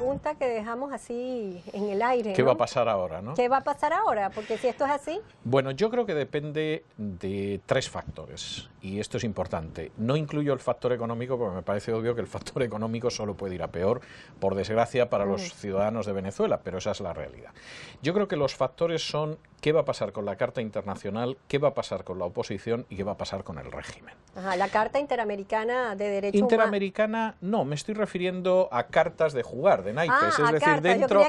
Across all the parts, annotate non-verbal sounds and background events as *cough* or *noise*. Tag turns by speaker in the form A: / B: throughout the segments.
A: pregunta que dejamos así en el aire. ¿Qué va a
B: pasar ahora? ¿Qué
A: va a pasar ahora? Porque si esto es así.
B: Bueno, yo creo que depende de tres factores, y esto es importante. No incluyo el factor económico, porque me parece obvio que el factor económico solo puede ir a peor, por desgracia, para los mm. ciudadanos de Venezuela, pero esa es la realidad. Yo creo que los factores son qué va a pasar con la Carta Internacional, qué va a pasar con la oposición y qué va a pasar con el régimen.
A: Ajá, la Carta Interamericana de Derechos
B: Interamericana, no, me estoy refiriendo a cartas de jugar, de naipes, ah, es decir, dentro,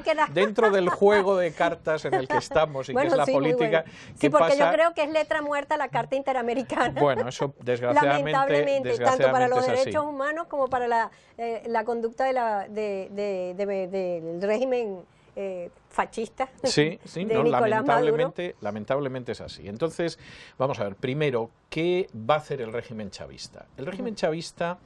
B: del *laughs* juego de cartas en el que estamos y que es la política. Sí, porque yo creo
A: que es letra muerta la Carta Interamericana. Bueno,
B: eso *laughs* desgraciadamente. Lamentablemente, tanto para los derechos
A: humanos como para la, eh, conducta del de, régimen eh, fascista. Sí, *laughs* lamentablemente,
B: lamentablemente es así. Entonces, vamos a ver, primero, ¿qué va a hacer el régimen chavista? El régimen chavista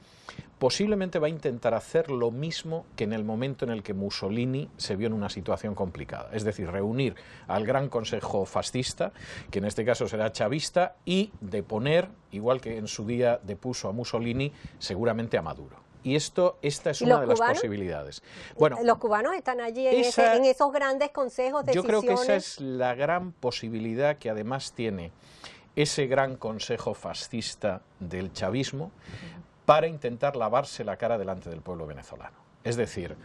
B: posiblemente va a intentar hacer lo mismo que en el momento en el que Mussolini se vio en una situación complicada, es decir, reunir al gran consejo fascista, que en este caso será chavista, y deponer, igual que en su día depuso a Mussolini, seguramente a Maduro y esto, esta es una de las posibilidades. Bueno,
A: los cubanos están allí en, esos grandes consejos, de Yo creo que esa es
B: la gran posibilidad que además tiene ese gran consejo fascista del chavismo para intentar lavarse la cara delante del pueblo venezolano. Es decir,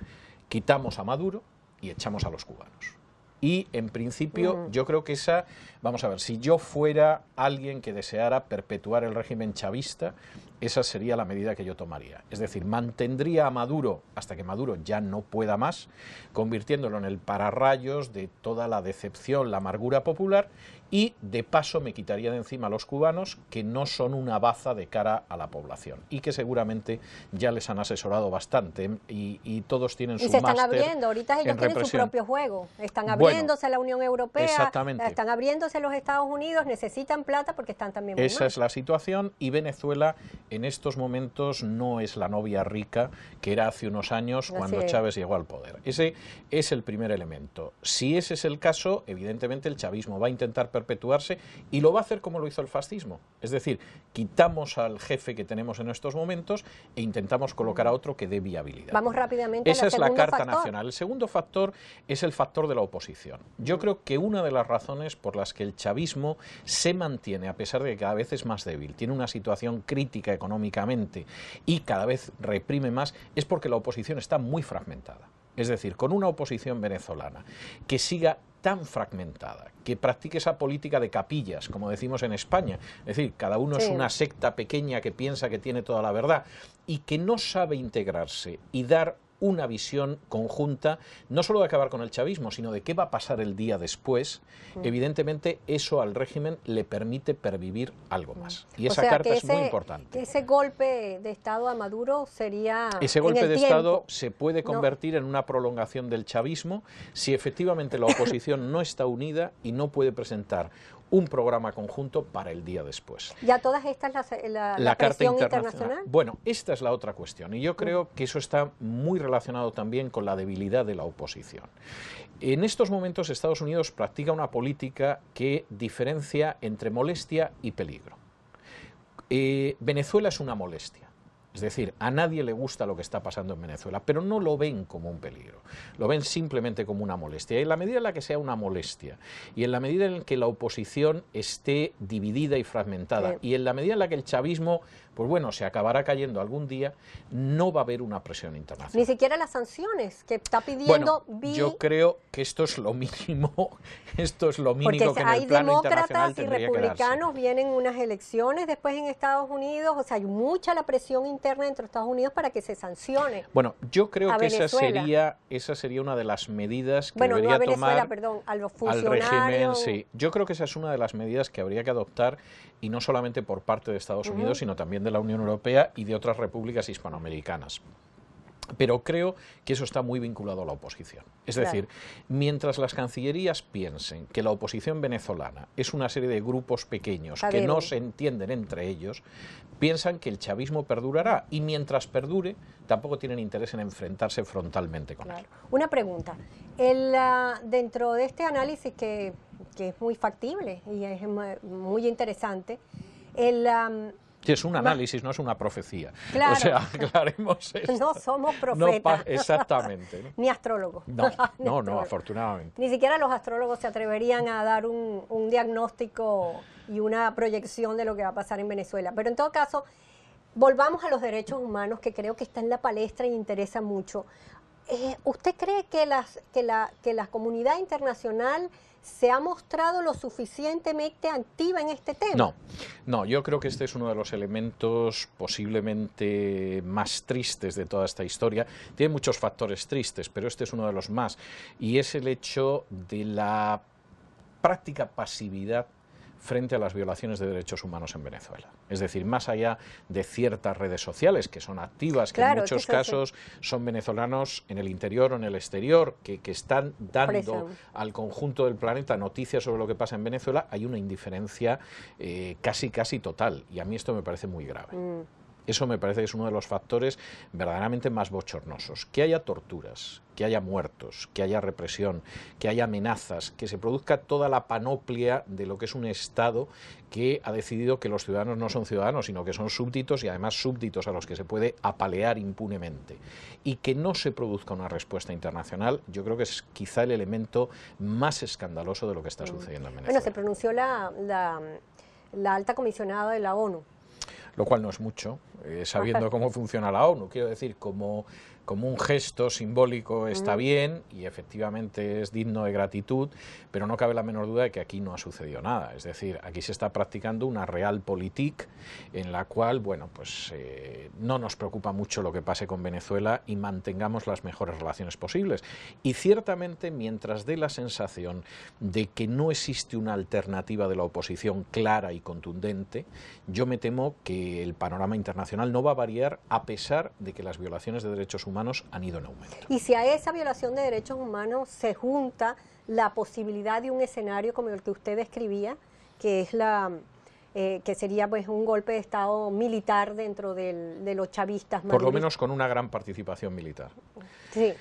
B: quitamos a Maduro y echamos a los cubanos. Y en principio, yo creo que esa, vamos a ver, si yo fuera alguien que deseara perpetuar el régimen chavista, esa sería la medida que yo tomaría. Es decir, mantendría a Maduro hasta que Maduro ya no pueda más, convirtiéndolo en el pararrayos de toda la decepción, la amargura popular, y de paso me quitaría de encima a los cubanos que no son una baza de cara a la población y que seguramente ya les han asesorado bastante y, todos tienen su y se están abriendo, ahorita ellos tienen su propio
A: juego, están abriéndose a la Unión Europea, están abriéndose a los Estados Unidos, necesitan plata porque están también... Muy Esa es
B: la situación y Venezuela en estos momentos no es la novia rica que era hace unos años cuando Chávez llegó al poder. Ese es el primer elemento. Si ese es el caso, evidentemente el chavismo va a intentar perpetuarse y lo va a hacer como lo hizo el fascismo. Es decir, quitamos al jefe que tenemos en estos momentos e intentamos colocar a otro que dé viabilidad.
A: Vamos rápidamente. Esa a la es la carta nacional.
B: El segundo factor es el factor de la oposición. Yo creo que una de las razones por las que el chavismo se mantiene, a pesar de que cada vez es más débil, tiene una situación crítica económicamente y cada vez reprime más, es porque la oposición está muy fragmentada. Es decir, con una oposición venezolana que siga tan fragmentada, que practique esa política de capillas, como decimos en España. Es decir, cada uno es una secta pequeña que piensa que tiene toda la verdad y que no sabe integrarse y dar una visión conjunta, no solo de acabar con el chavismo, sino de qué va a pasar el día después, mm. evidentemente eso al régimen le permite pervivir algo más. Mm. Y esa carta es muy importante.
A: Ese golpe de Estado a Maduro sería... Ese golpe de Estado
B: se puede convertir en una prolongación del chavismo si efectivamente la oposición no está unida y no puede presentar un programa conjunto para el día después.
A: ¿Ya todas estas eh, la, carta internacional?
B: Bueno, esta es la otra cuestión y yo creo que eso está muy relacionado también con la debilidad de la oposición. En estos momentos Estados Unidos practica una política que diferencia entre molestia y peligro. Eh, Venezuela es una molestia. Es decir, a nadie le gusta lo que está pasando en Venezuela, pero no lo ven como un peligro, lo ven simplemente como una molestia. Y en la medida en la que sea una molestia, y en la medida en que la oposición esté dividida y fragmentada, y en la medida en la que el chavismo pues bueno, se acabará cayendo algún día, no va a haber una presión internacional.
A: Ni siquiera las sanciones que está pidiendo bueno, Yo
B: creo que esto es lo mínimo, *laughs* esto es lo mínimo Porque hay demócratas y republicanos
A: vienen unas elecciones después en Estados Unidos, o sea, hay mucha la presión interna entre Estados Unidos para que se sancione.
B: Bueno, yo creo que esa sería esa sería una de las medidas que debería tomar
A: al régimen, sí.
B: Yo creo que esa es una de las medidas que habría que adoptar y no solamente por parte de Estados Unidos, sino también de la Unión Europea y de otras repúblicas hispanoamericanas pero creo que eso está muy vinculado a la oposición. Es decir, mientras las cancillerías piensen que la oposición venezolana es una serie de grupos pequeños que no se entienden entre ellos, piensan que el chavismo perdurará y mientras perdure tampoco tienen interés en enfrentarse frontalmente con él.
A: Una pregunta. Ah, dentro de este análisis que, es muy factible y es muy interesante, el...
B: ...que es un análisis, no, es una profecía. Claro. O sea, *laughs* aclaremos eso. No
A: somos profetas. exactamente. *laughs* Ni astrólogos. No, *laughs* no,
B: afortunadamente.
A: Ni siquiera los astrólogos se atreverían a dar un, un diagnóstico y una proyección de lo que va a pasar en Venezuela. Pero en todo caso, volvamos a los derechos humanos, que creo que está en la palestra y interesa mucho. Eh, ¿usted cree que, que, la, comunidad internacional se ha mostrado lo suficientemente activa en este tema. No,
B: no, yo creo que este es uno de los elementos posiblemente más tristes de toda esta historia. Tiene muchos factores tristes, pero este es uno de los más. Y es el hecho de la práctica pasividad frente a las violaciones de derechos humanos en Venezuela. Es decir, más allá de ciertas redes sociales que son activas, que en muchos casos son venezolanos en el interior o en el exterior, que, están dando al conjunto del planeta noticias sobre lo que pasa en Venezuela, hay una indiferencia eh, casi, casi total. Y a mí esto me parece muy grave. Mm. Eso me parece que es uno de los factores verdaderamente más bochornosos. Que haya torturas, que haya muertos, que haya represión, que haya amenazas, que se produzca toda la panoplia de lo que es un Estado que ha decidido que los ciudadanos no son ciudadanos, sino que son súbditos y además súbditos a los que se puede apalear impunemente. Y que no se produzca una respuesta internacional, yo creo que es quizá el elemento más escandaloso de lo que está mm. sucediendo en Venezuela.
A: Bueno, se pronunció la, la alta comisionada de la ONU
B: lo cual no es mucho, eh, sabiendo *laughs* cómo funciona la ONU. Quiero decir, cómo como un gesto simbólico está bien y efectivamente es digno de gratitud, pero no cabe la menor duda de que aquí no ha sucedido nada. Es decir, aquí se está practicando una real realpolitik en la cual, bueno, pues eh, no nos preocupa mucho lo que pase con Venezuela y mantengamos las mejores relaciones posibles. Y ciertamente, mientras dé la sensación de que no existe una alternativa de la oposición clara y contundente, yo me temo que el panorama internacional no va a variar a pesar de que las violaciones de derechos humanos han ido en
A: Y si a esa violación de derechos humanos se junta la posibilidad de un escenario como el que usted describía, que es la eh, que sería pues un golpe de estado militar dentro de los chavistas. Por lo menos
B: con una gran participación militar.
A: Sí.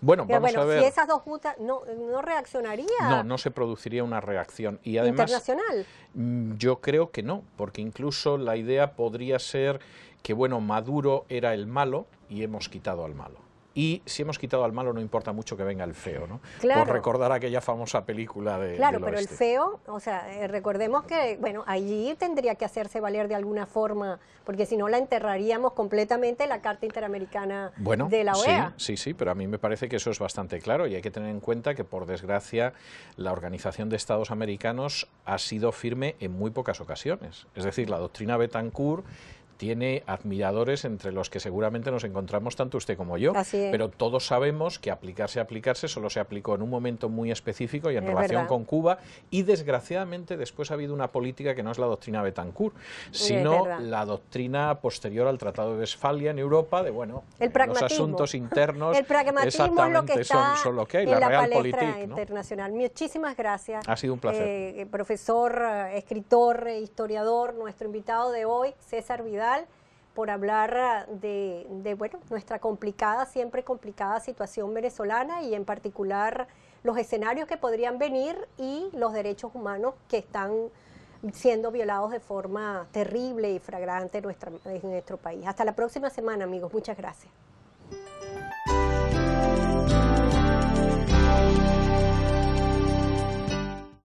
A: Bueno, Si esas dos juntas no, no reaccionaría. No,
B: no se produciría una reacción. Y además. Internacional. Mm, yo creo que no, porque incluso la idea podría ser que, bueno, Maduro era el malo y hemos quitado al malo y si hemos quitado al malo no importa mucho que venga el feo, ¿no? Claro. Por recordar aquella famosa película de Claro, pero el feo,
A: o sea, eh, recordemos que, bueno, allí tendría que hacerse valer de alguna forma, porque si no la enterraríamos completamente la Carta Interamericana de la OEA.
B: Sí, sí, sí, pero a mí me parece que eso es bastante claro y hay que tener en cuenta que, por desgracia, la Organización de Estados Americanos ha sido firme en muy pocas ocasiones. Es decir, la doctrina Betancourt tiene admiradores entre los que seguramente nos encontramos tanto usted como yo, pero todos sabemos que aplicarse, aplicarse solo se aplicó en un momento muy específico y en relación con Cuba y desgraciadamente después ha habido una política que no es la doctrina Betancourt, sino la doctrina posterior al Tratado de Westfalia en Europa de bueno,
A: eh, los asuntos
B: internos *laughs* el pragmatismo exactamente lo que está lo que hay, en la, la
A: internacional. Muchísimas gracias. Ha sido un placer. Eh, profesor, eh, escritor, historiador, nuestro invitado de hoy, César Vidal por hablar ah, de, nuestra complicada, siempre complicada situación venezolana y en particular los escenarios que podrían venir y los derechos humanos que están siendo violados de forma terrible y fragrante en nuestro país. Hasta la próxima semana, amigos. Muchas gracias.